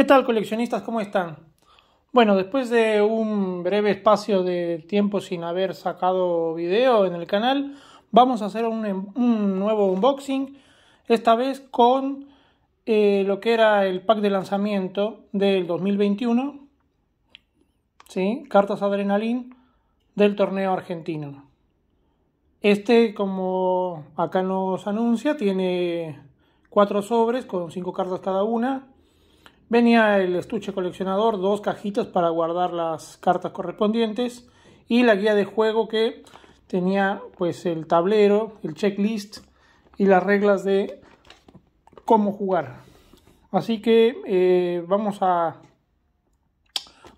¿Qué tal coleccionistas? ¿Cómo están? Bueno, después de un breve espacio de tiempo sin haber sacado video en el canal, vamos a hacer un, em-, nuevo unboxing, esta vez con eh, lo que era el pack de lanzamiento del 2021, ¿sí? cartas Adrenalin del torneo argentino. Este, como acá nos anuncia, tiene cuatro sobres con cinco cartas cada una Venía el estuche coleccionador, dos cajitas para guardar las cartas correspondientes y la guía de juego que tenía pues el tablero, el checklist y las reglas de cómo jugar. Así que eh, vamos a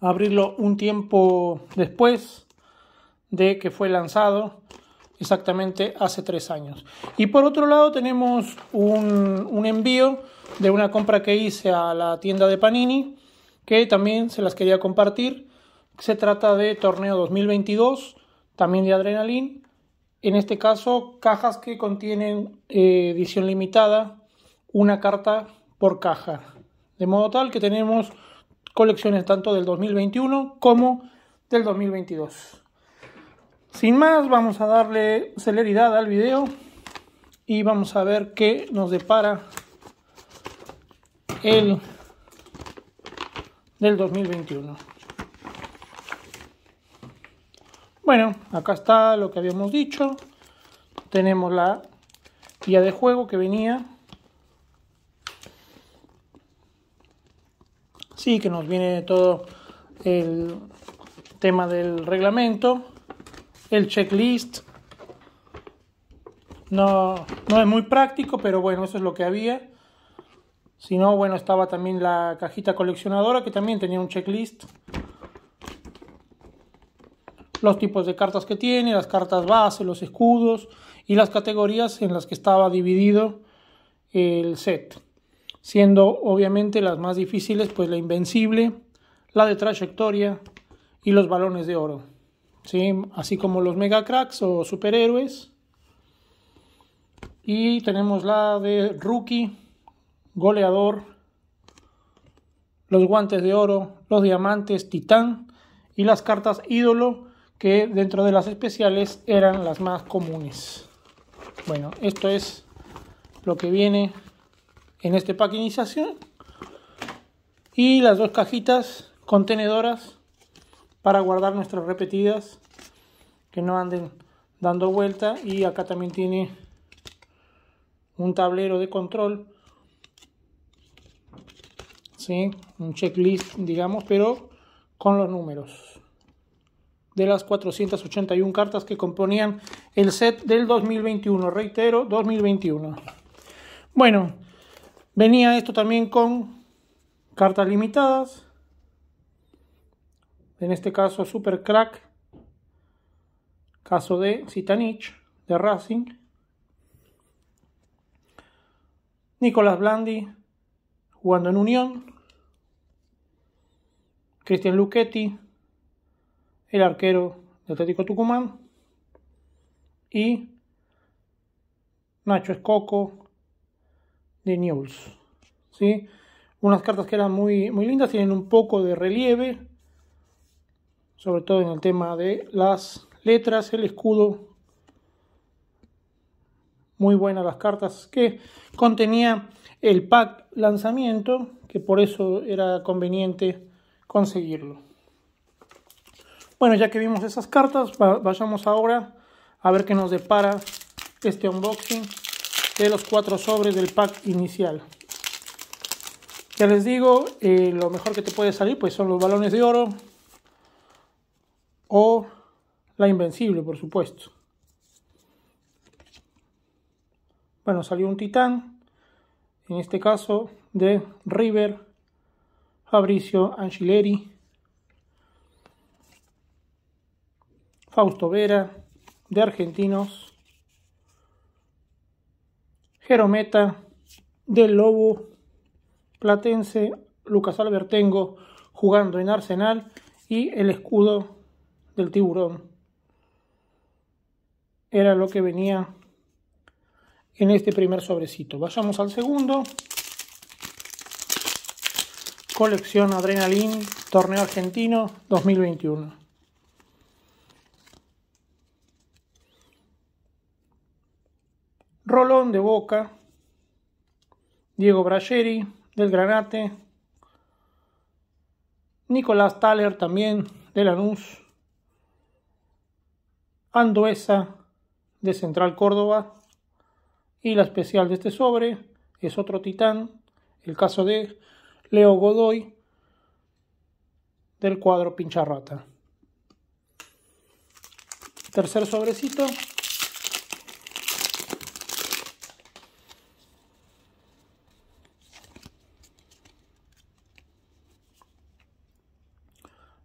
abrirlo un tiempo después de que fue lanzado, exactamente hace tres años. Y por otro lado tenemos un envío de una compra que hice a la tienda de Panini, que también se las quería compartir. Se trata de Torneo 2022, también de Adrenalin. En este caso, cajas que contienen eh, edición limitada, una carta por caja. De modo tal que tenemos colecciones tanto del 2021 como del 2022. Sin más, vamos a darle celeridad al video y vamos a ver qué nos depara el del 2021. Bueno, acá está lo que habíamos dicho. Tenemos la guía de juego que venía. Sí, que nos viene todo el tema del reglamento, el checklist. No, no es muy práctico, pero bueno, eso es lo que había. Si no, bueno, estaba también la cajita coleccionadora que también tenía un checklist. Los tipos de cartas que tiene, las cartas base, los escudos y las categorías en las que estaba dividido el set. Siendo obviamente las más difíciles pues la invencible, la de trayectoria y los balones de oro. Así como los mega cracks o superhéroes. Y tenemos la de rookie goleador, los guantes de oro, los diamantes, titán y las cartas ídolo que dentro de las especiales eran las más comunes. Bueno, esto es lo que viene en este pack iniciación y las dos cajitas contenedoras para guardar nuestras repetidas que no anden dando vuelta y acá también tiene un tablero de control un checklist, digamos, pero con los números de las 481 cartas que componían el set del 2021, reitero, 2021. Bueno, venía esto también con cartas limitadas, en este caso Super Crack, caso de Zitanich, de Racing, Nicolás Blandi jugando en Unión, Cristian Luchetti, el arquero de Atlético Tucumán, y Nacho Escoco de Newell's. ¿sí? Unas cartas que eran muy, muy lindas, tienen un poco de relieve, sobre todo en el tema de las letras, el escudo. Muy buenas las cartas que contenía el pack lanzamiento, que por eso era conveniente conseguirlo. Bueno, ya que vimos esas cartas, vayamos ahora a ver qué nos depara este unboxing de los cuatro sobres del pack inicial. Ya les digo, eh, lo mejor que te puede salir pues son los balones de oro o la invencible, por supuesto. Bueno, salió un titán, en este caso de River ...Fabricio Angileri, Fausto Vera, de Argentinos, Jerometa, del Lobo, Platense, Lucas Albertengo, jugando en Arsenal, y el escudo del tiburón. Era lo que venía en este primer sobrecito. Vayamos al segundo. Colección Adrenalin, Torneo Argentino 2021. Rolón de Boca, Diego brayeri del Granate, Nicolás Taller. también de Lanús, Anduesa de Central Córdoba y la especial de este sobre es otro titán, el caso de Leo Godoy del cuadro Pincharrata. Tercer sobrecito.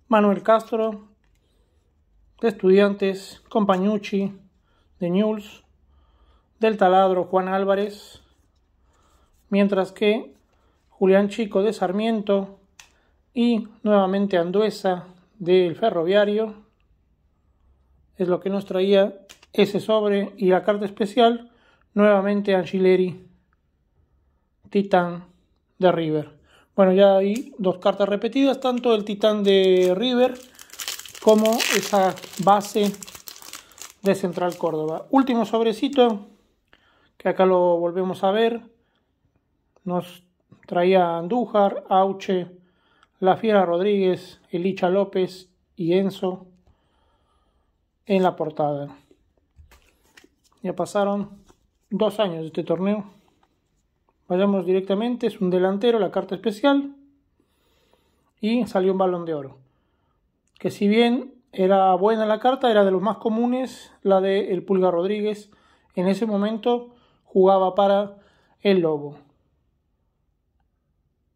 Manuel Castro, de Estudiantes, Compañucci, de News, del Taladro Juan Álvarez, mientras que Julián Chico de Sarmiento y nuevamente Anduesa del Ferroviario. Es lo que nos traía ese sobre y la carta especial, nuevamente Angileri, Titán de River. Bueno, ya hay dos cartas repetidas, tanto el Titán de River como esa base de Central Córdoba. Último sobrecito, que acá lo volvemos a ver. Nos Traía Andújar, Auche, La Fiera Rodríguez, Elicha López y Enzo en la portada. Ya pasaron dos años de este torneo. Vayamos directamente, es un delantero, la carta especial. Y salió un balón de oro. Que si bien era buena la carta, era de los más comunes, la de El Pulga Rodríguez. En ese momento jugaba para el Lobo.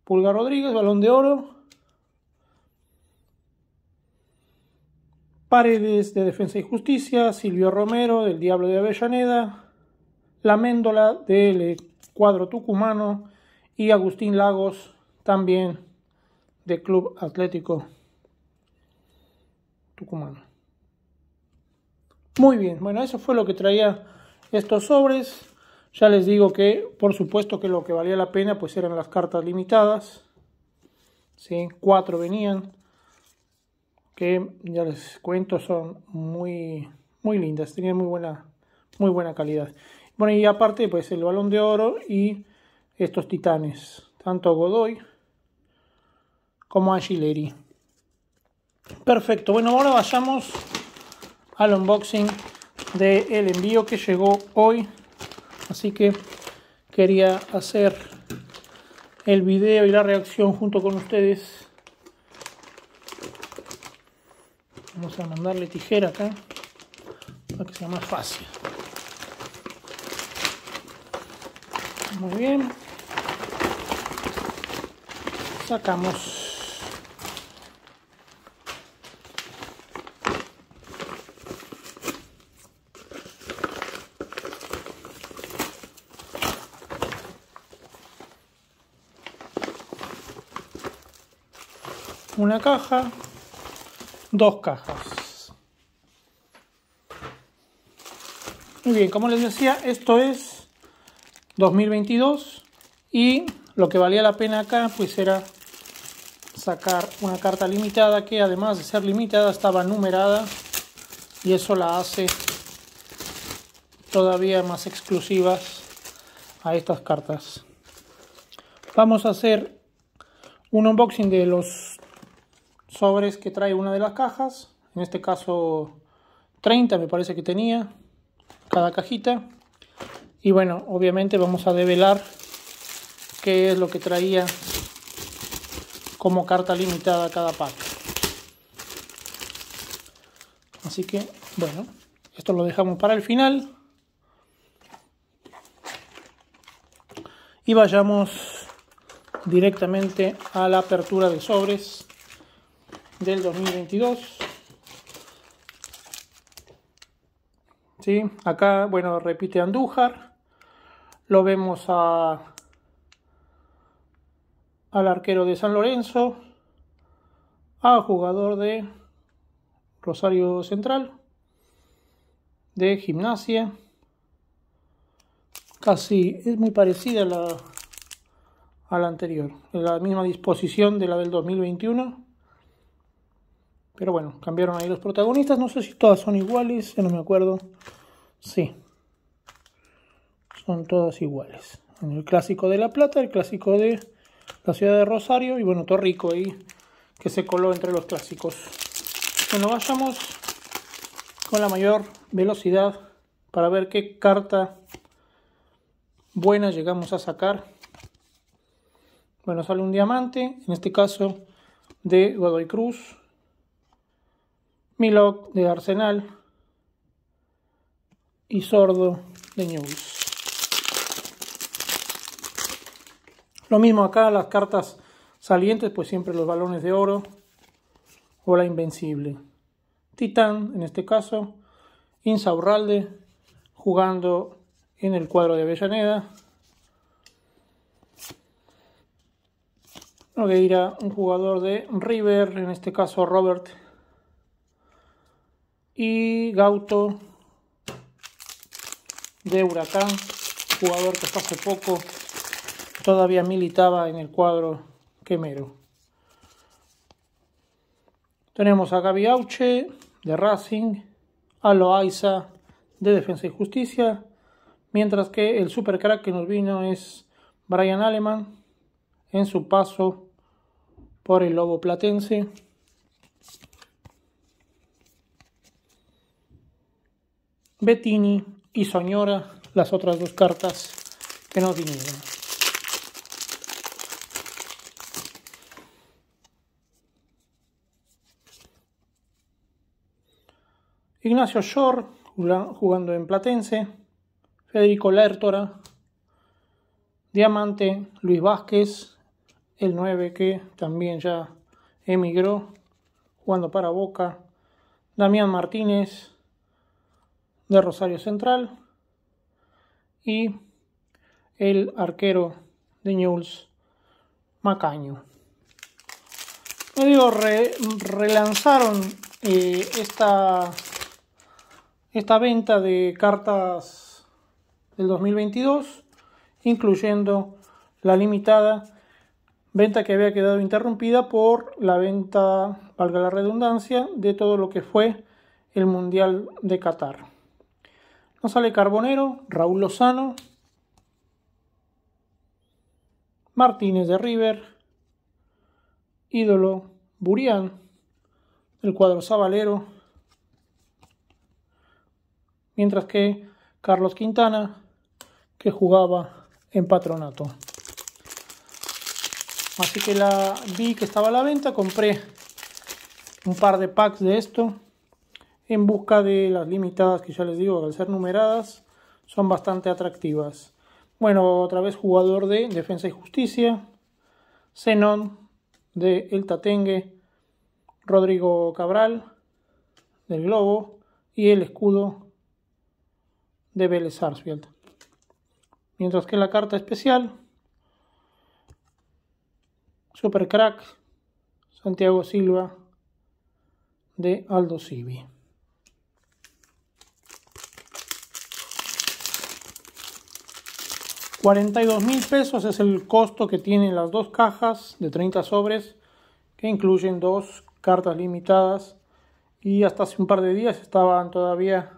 Pulgar Rodríguez, balón de oro. Paredes de Defensa y Justicia, Silvio Romero del Diablo de Avellaneda, La Méndola del Cuadro Tucumano y Agustín Lagos también de Club Atlético Tucumano. Muy bien, bueno, eso fue lo que traía estos sobres. Ya les digo que, por supuesto, que lo que valía la pena pues eran las cartas limitadas. ¿sí? Cuatro venían, que ya les cuento, son muy, muy lindas, tenían muy buena, muy buena calidad. Bueno, y aparte, pues el balón de oro y estos titanes, tanto Godoy como Angileri. Perfecto, bueno, ahora vayamos al unboxing del envío que llegó hoy Así que quería hacer el video y la reacción junto con ustedes. Vamos a mandarle tijera acá para que sea más fácil. Muy bien. Sacamos. una caja, dos cajas. Muy bien, como les decía, esto es 2022 y lo que valía la pena acá pues era sacar una carta limitada que además de ser limitada estaba numerada y eso la hace todavía más exclusivas a estas cartas. Vamos a hacer un unboxing de los sobres que trae una de las cajas. En este caso 30 me parece que tenía cada cajita. Y bueno, obviamente vamos a develar qué es lo que traía como carta limitada cada pack. Así que, bueno, esto lo dejamos para el final. Y vayamos directamente a la apertura de sobres del 2022. ¿Sí? Acá, bueno, repite Andújar. Lo vemos a, al arquero de San Lorenzo, a jugador de Rosario Central, de Gimnasia. Casi es muy parecida a la, a la anterior, en la misma disposición de la del 2021. Pero bueno, cambiaron ahí los protagonistas. No sé si todas son iguales, no me acuerdo. Sí. Son todas iguales. En el clásico de La Plata, el clásico de la ciudad de Rosario y bueno, Torrico ahí que se coló entre los clásicos. Bueno, vayamos con la mayor velocidad para ver qué carta buena llegamos a sacar. Bueno, sale un diamante, en este caso de Godoy Cruz, Milok de Arsenal y Sordo de News. Lo mismo acá, las cartas salientes, pues siempre los balones de oro o la invencible. Titán, en este caso, Insaurralde, jugando en el cuadro de Avellaneda. Nogueira, un jugador de River, en este caso Robert y Gauto de Huracán, jugador que hace poco todavía militaba en el cuadro quemero. Tenemos a Gaby Auche de Racing, a Loaiza de Defensa y Justicia, mientras que el supercrack que nos vino es Brian Aleman en su paso por el Lobo Platense. Bettini y Soñora, las otras dos cartas que no vinieron. Ignacio Shore, jugando en Platense. Federico Lertora, Diamante, Luis Vázquez, el 9 que también ya emigró, jugando para Boca. Damián Martínez, de Rosario Central y el arquero de Newell's Macaño. digo, relanzaron eh, esta, esta venta de cartas del 2022, incluyendo la limitada venta que había quedado interrumpida por la venta, valga la redundancia, de todo lo que fue el Mundial de Qatar. No sale Carbonero, Raúl Lozano, Martínez de River, Ídolo, Burián, el cuadro Zabalero, mientras que Carlos Quintana, que jugaba en patronato. Así que la vi que estaba a la venta, compré un par de packs de esto en busca de las limitadas que ya les digo, al ser numeradas, son bastante atractivas. Bueno, otra vez jugador de Defensa y Justicia, Zenón de El Tatengue, Rodrigo Cabral del Globo y el escudo de Vélez Sarsfield. Mientras que la carta especial, Supercrack, Santiago Silva de Aldo Civi. 42 mil pesos es el costo que tienen las dos cajas de 30 sobres que incluyen dos cartas limitadas y hasta hace un par de días estaban todavía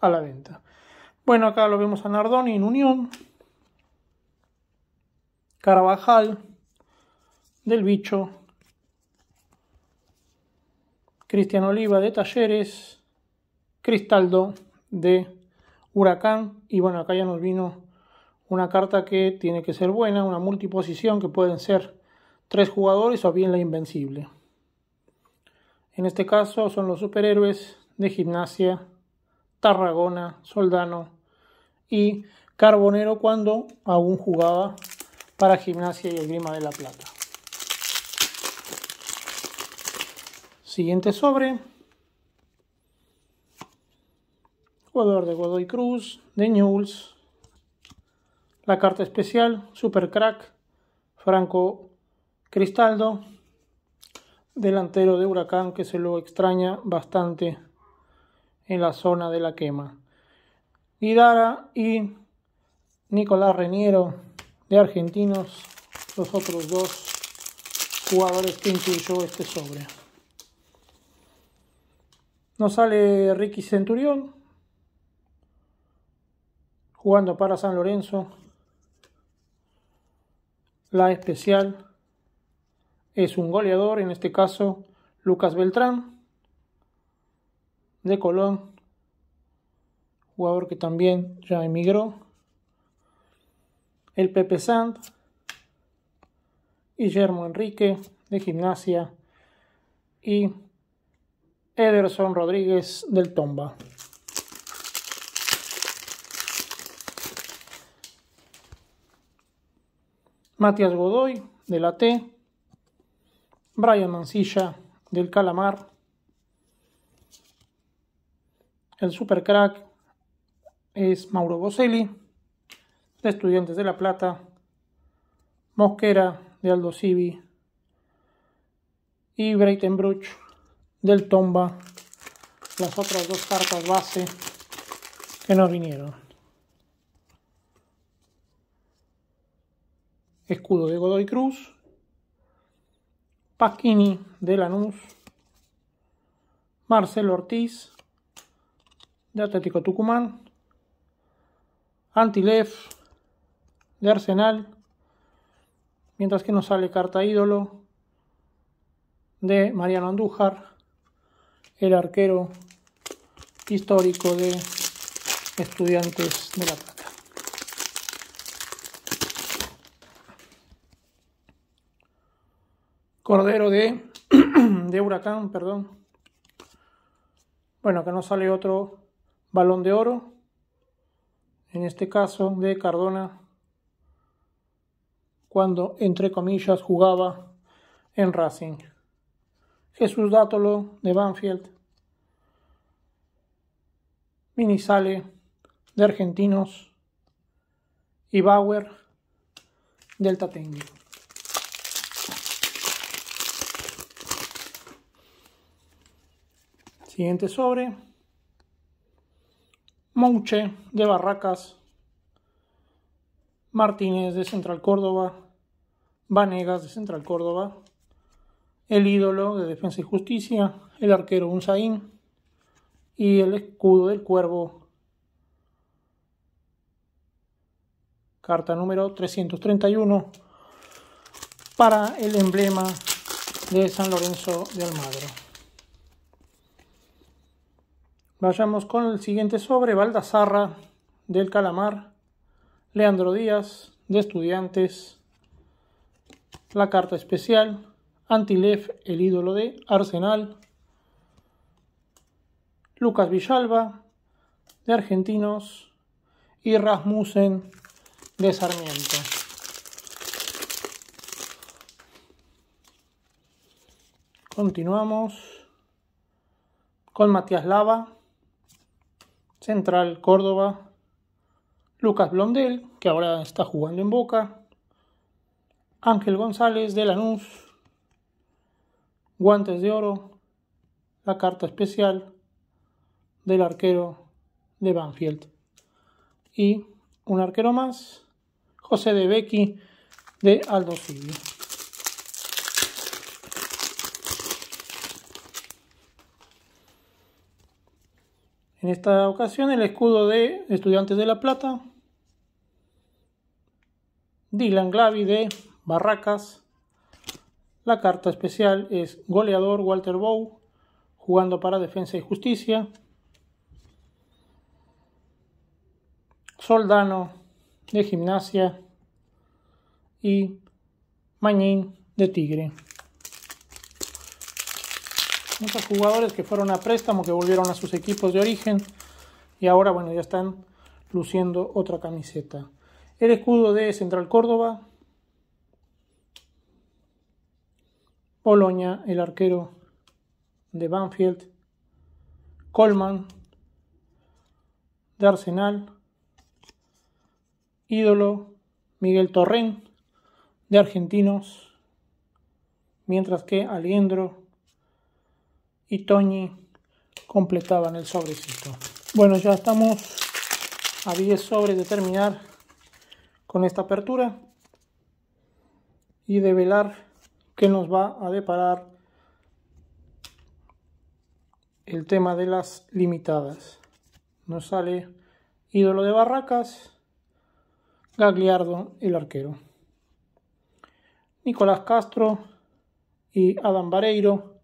a la venta. Bueno, acá lo vemos a Nardoni en Unión, Carabajal, Del Bicho, Cristian Oliva de Talleres, Cristaldo de Huracán y bueno, acá ya nos vino una carta que tiene que ser buena, una multiposición que pueden ser tres jugadores o bien la invencible. En este caso son los superhéroes de Gimnasia, Tarragona, Soldano y Carbonero cuando aún jugaba para Gimnasia y el Grima de la Plata. Siguiente sobre. Jugador de Godoy Cruz, de Newell's, la carta especial, super crack Franco Cristaldo, delantero de Huracán que se lo extraña bastante en la zona de la quema. Guidara y Nicolás Reniero de Argentinos, los otros dos jugadores que incluyó este sobre. Nos sale Ricky Centurión jugando para San Lorenzo la especial es un goleador, en este caso Lucas Beltrán, de Colón, jugador que también ya emigró. El Pepe Sant, Guillermo Enrique, de Gimnasia, y Ederson Rodríguez del Tomba. Matías Godoy, de la T, Brian Mancilla, del Calamar, el supercrack es Mauro Boselli, de Estudiantes de La Plata, Mosquera, de Aldo Civi, y Breitenbruch, del Tomba, las otras dos cartas base que nos vinieron. escudo de Godoy Cruz, Pasquini de Lanús, Marcelo Ortiz de Atlético Tucumán, Antilef de Arsenal, mientras que nos sale carta ídolo de Mariano Andújar, el arquero histórico de Estudiantes de la Cordero de, de Huracán, perdón. Bueno, que no sale otro balón de oro. En este caso de Cardona, cuando entre comillas jugaba en Racing. Jesús Dátolo de Banfield. sale de Argentinos. Y Bauer del Siguiente sobre. Mouche de Barracas. Martínez de Central Córdoba. Vanegas de Central Córdoba. El ídolo de Defensa y Justicia. El arquero Unzaín. Y el escudo del cuervo. Carta número 331 para el emblema de San Lorenzo de Almagro. Vayamos con el siguiente sobre, Baldazarra del Calamar, Leandro Díaz, de Estudiantes, La Carta Especial, Antilef, el ídolo de Arsenal, Lucas Villalba, de Argentinos, y Rasmussen, de Sarmiento. Continuamos con Matías Lava Central Córdoba, Lucas Blondel, que ahora está jugando en Boca, Ángel González de Lanús, Guantes de Oro, la carta especial del arquero de Banfield. Y un arquero más, José de Becky de Aldo En esta ocasión el escudo de Estudiantes de La Plata, Dylan Glavi de Barracas, la carta especial es goleador Walter Bow, jugando para Defensa y Justicia, Soldano de Gimnasia y Mañín de Tigre muchos jugadores que fueron a préstamo, que volvieron a sus equipos de origen y ahora, bueno, ya están luciendo otra camiseta. El escudo de Central Córdoba, Polonia, el arquero de Banfield, Coleman, de Arsenal, ídolo Miguel Torrén, de Argentinos, mientras que Aliendro y Toñi completaban el sobrecito. Bueno, ya estamos a 10 sobres de terminar con esta apertura y de velar que nos va a deparar el tema de las limitadas. Nos sale ídolo de Barracas, Gagliardo el arquero, Nicolás Castro y Adam Vareiro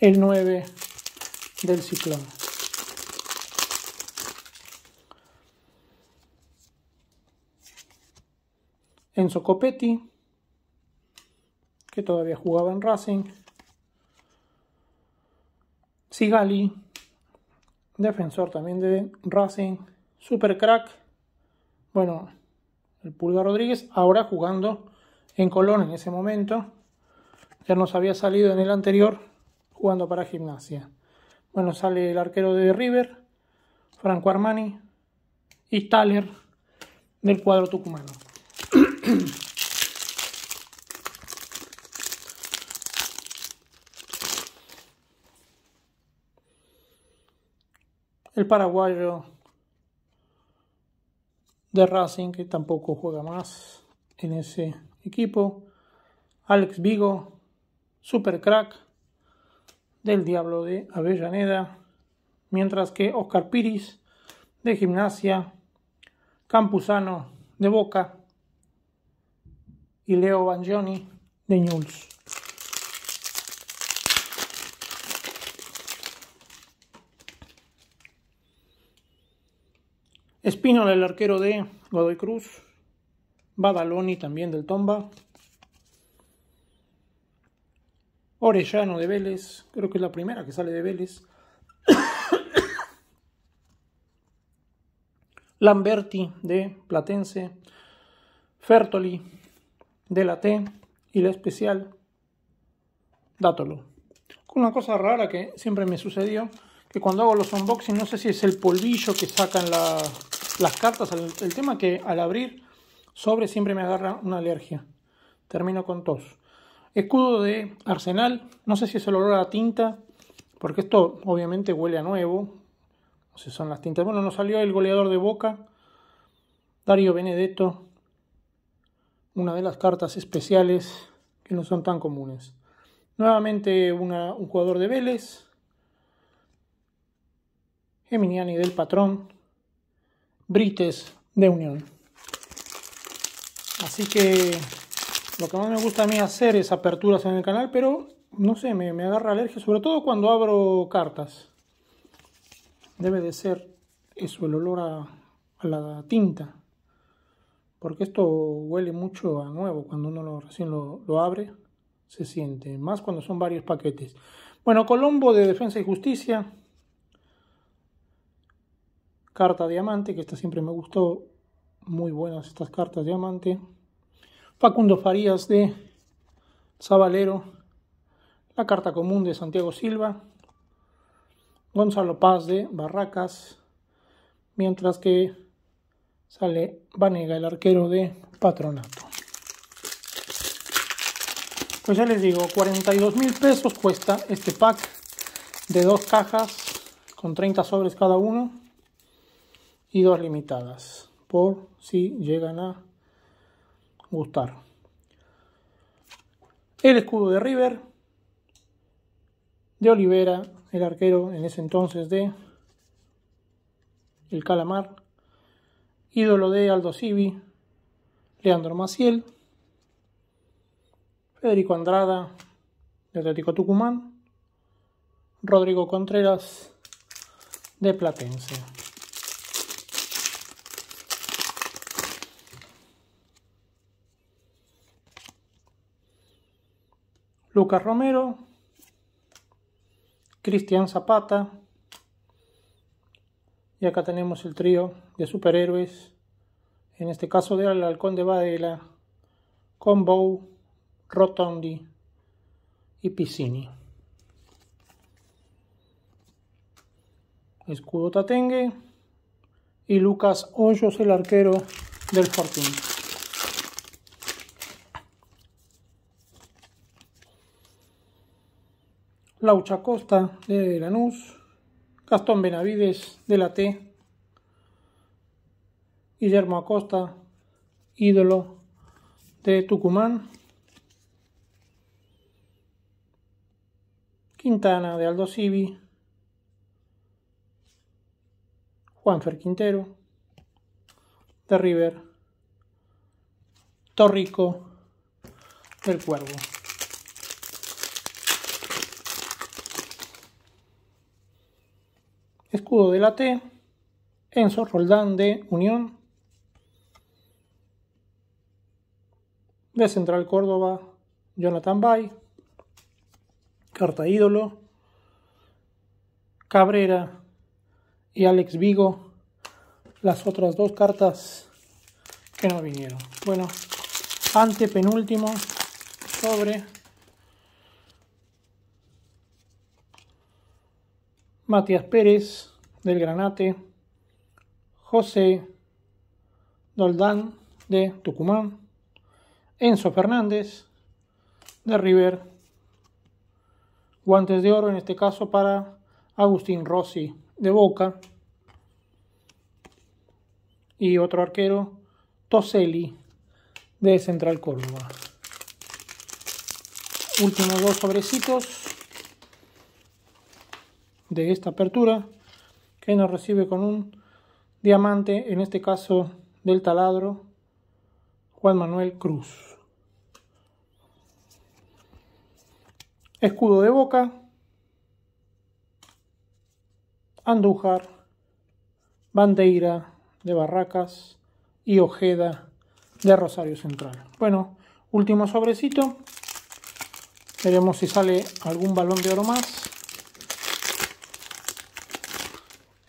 el 9 del ciclón. Enzo Copetti, que todavía jugaba en Racing. Sigali, defensor también de Racing. Supercrack, bueno, el Pulga Rodríguez, ahora jugando en Colón en ese momento. Ya nos había salido en el anterior jugando para gimnasia. Bueno, sale el arquero de River, Franco Armani y Thaler del cuadro tucumano. El paraguayo de Racing, que tampoco juega más en ese equipo. Alex Vigo, super crack del Diablo de Avellaneda, mientras que Oscar Piris de Gimnasia, Campuzano de Boca y Leo Bangioni de Ñuls. Espino del arquero de Godoy Cruz, Badaloni también del Tomba, Orellano de Vélez, creo que es la primera que sale de Vélez. Lamberti de Platense, Fertoli de la T y la especial Dátolo. una cosa rara que siempre me sucedió, que cuando hago los unboxing, no sé si es el polvillo que sacan las cartas, el, el tema que al abrir sobre siempre me agarra una alergia. Termino con tos. Escudo de Arsenal, no sé si es el olor a tinta, porque esto obviamente huele a nuevo, no sé si son las tintas. Bueno, nos salió el goleador de Boca, Dario Benedetto, una de las cartas especiales que no son tan comunes. Nuevamente un jugador de Vélez, Geminiani del Patrón, Brites de Unión. Así que lo que más me gusta a mí hacer es aperturas en el canal, pero no sé, me, me agarra alergia, sobre todo cuando abro cartas. Debe de ser eso, el olor a, la tinta. Porque esto huele mucho a nuevo, cuando uno lo, recién lo, lo abre, se siente, más cuando son varios paquetes. Bueno, Colombo de Defensa y Justicia, carta diamante, que esta siempre me gustó, muy buenas estas cartas diamante. Facundo Farías de Sabalero, la Carta Común de Santiago Silva, Gonzalo Paz de Barracas, mientras que sale Vanega, el arquero de Patronato. Pues ya les digo, 42 mil pesos cuesta este pack de dos cajas con 30 sobres cada uno y dos limitadas por si llegan a gustar. El escudo de River, de Olivera, el arquero en ese entonces de El Calamar, ídolo de Aldo Civi, Leandro Maciel, Federico Andrada, de Atlético Tucumán, Rodrigo Contreras, de Platense. Lucas Romero, Cristian Zapata, y acá tenemos el trío de superhéroes, en este caso de El Halcón de Badela, Combo, Rotondi y Piscini. Escudo Tatengue y Lucas Hoyos, el arquero del Fortín. Laucha Costa de Lanús, Gastón Benavides de la T, Guillermo Acosta, ídolo de Tucumán, Quintana de Aldo Juan Juanfer Quintero de River, Torrico del Cuervo. Escudo de la T, Enzo Roldán de Unión, de Central Córdoba, Jonathan Bay, Carta Ídolo, Cabrera y Alex Vigo, las otras dos cartas que no vinieron. Bueno, antepenúltimo sobre Matías Pérez del Granate, José Doldán de Tucumán, Enzo Fernández de River, guantes de oro en este caso para Agustín Rossi de Boca y otro arquero Toselli de Central Córdoba. Últimos dos sobrecitos de esta apertura que nos recibe con un diamante, en este caso del taladro Juan Manuel Cruz. Escudo de boca, Andújar, Bandeira de Barracas y Ojeda de Rosario Central. Bueno, último sobrecito. Veremos si sale algún balón de oro más.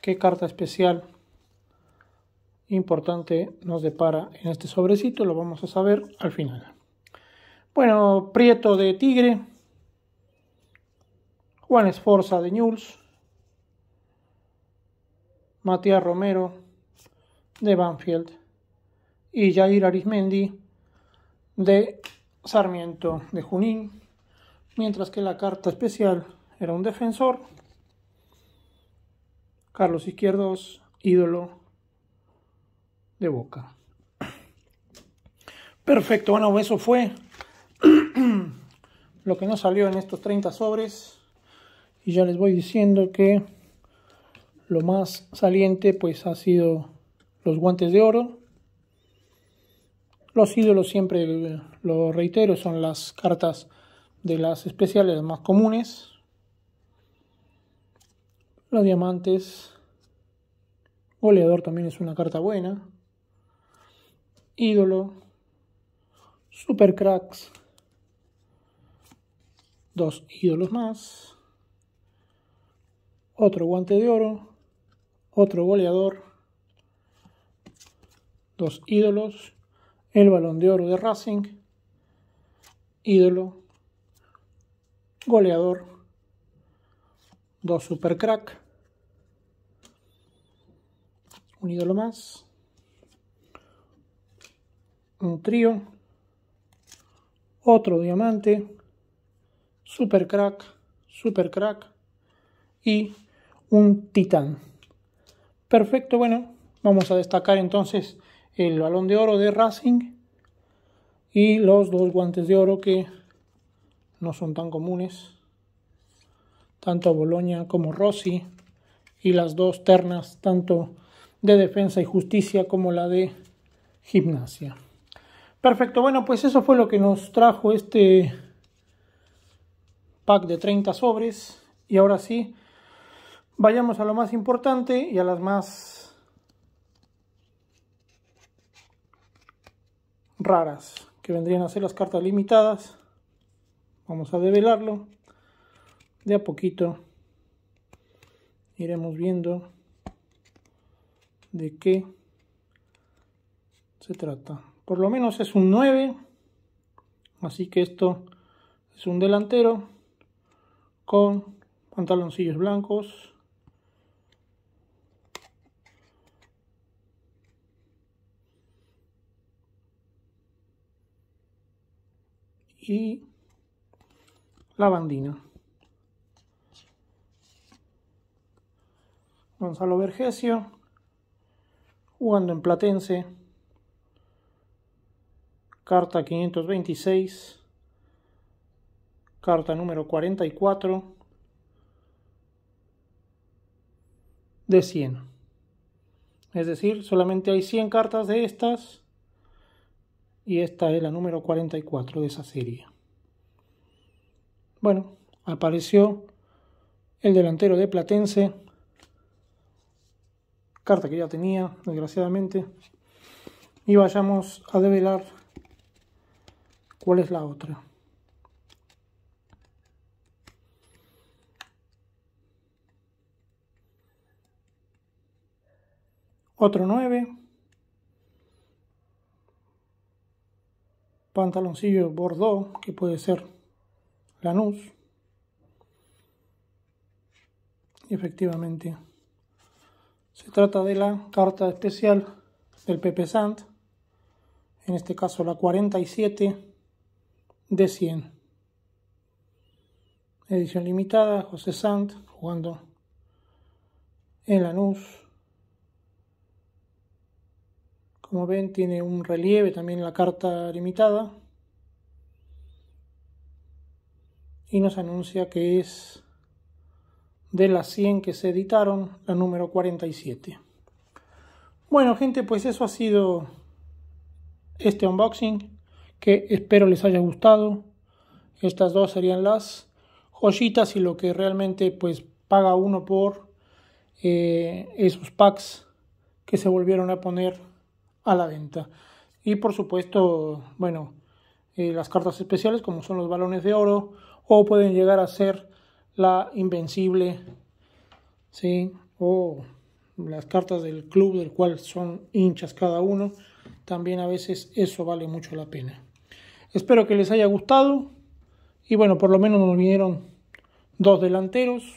qué carta especial importante nos depara en este sobrecito, lo vamos a saber al final. Bueno, Prieto de Tigre, Juan Esforza de Ñuls, Matías Romero de Banfield y Jair Arismendi de Sarmiento de Junín, mientras que la carta especial era un defensor Carlos Izquierdos, ídolo de Boca. Perfecto, bueno, eso fue lo que nos salió en estos 30 sobres. Y ya les voy diciendo que lo más saliente pues ha sido los guantes de oro. Los ídolos siempre lo reitero, son las cartas de las especiales más comunes. Los diamantes. Goleador también es una carta buena. Ídolo. Supercracks. Dos ídolos más. Otro guante de oro. Otro goleador. Dos ídolos. El balón de oro de Racing. Ídolo. Goleador dos super crack un ídolo más un trío otro diamante super crack super crack y un titán perfecto bueno vamos a destacar entonces el balón de oro de Racing y los dos guantes de oro que no son tan comunes tanto Boloña como Rossi, y las dos ternas, tanto de defensa y justicia como la de gimnasia. Perfecto, bueno, pues eso fue lo que nos trajo este pack de 30 sobres. Y ahora sí, vayamos a lo más importante y a las más raras, que vendrían a ser las cartas limitadas. Vamos a develarlo de a poquito iremos viendo de qué se trata. Por lo menos es un 9, así que esto es un delantero con pantaloncillos blancos. Y la bandina. Gonzalo Vergesio, jugando en Platense, carta 526, carta número 44 de 100. Es decir, solamente hay 100 cartas de estas y esta es la número 44 de esa serie. Bueno, apareció el delantero de Platense, carta que ya tenía, desgraciadamente. Y vayamos a develar cuál es la otra. Otro 9. Pantaloncillo Bordeaux, que puede ser Lanús. Y efectivamente se trata de la carta especial del Pepe Sant, en este caso la 47 de 100. Edición limitada, José Sant jugando en NUS. Como ven, tiene un relieve también la carta limitada. Y nos anuncia que es de las 100 que se editaron, la número 47. Bueno gente, pues eso ha sido este unboxing que espero les haya gustado. Estas dos serían las joyitas y lo que realmente pues paga uno por eh, esos packs que se volvieron a poner a la venta. Y por supuesto, bueno, eh, las cartas especiales como son los balones de oro o pueden llegar a ser la invencible, ¿sí? o las cartas del club del cual son hinchas cada uno, también a veces eso vale mucho la pena. Espero que les haya gustado y bueno, por lo menos nos vinieron dos delanteros,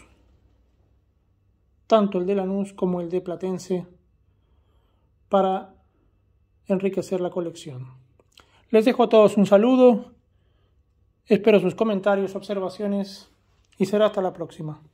tanto el de Lanús como el de Platense, para enriquecer la colección. Les dejo a todos un saludo, espero sus comentarios, observaciones y será hasta la próxima.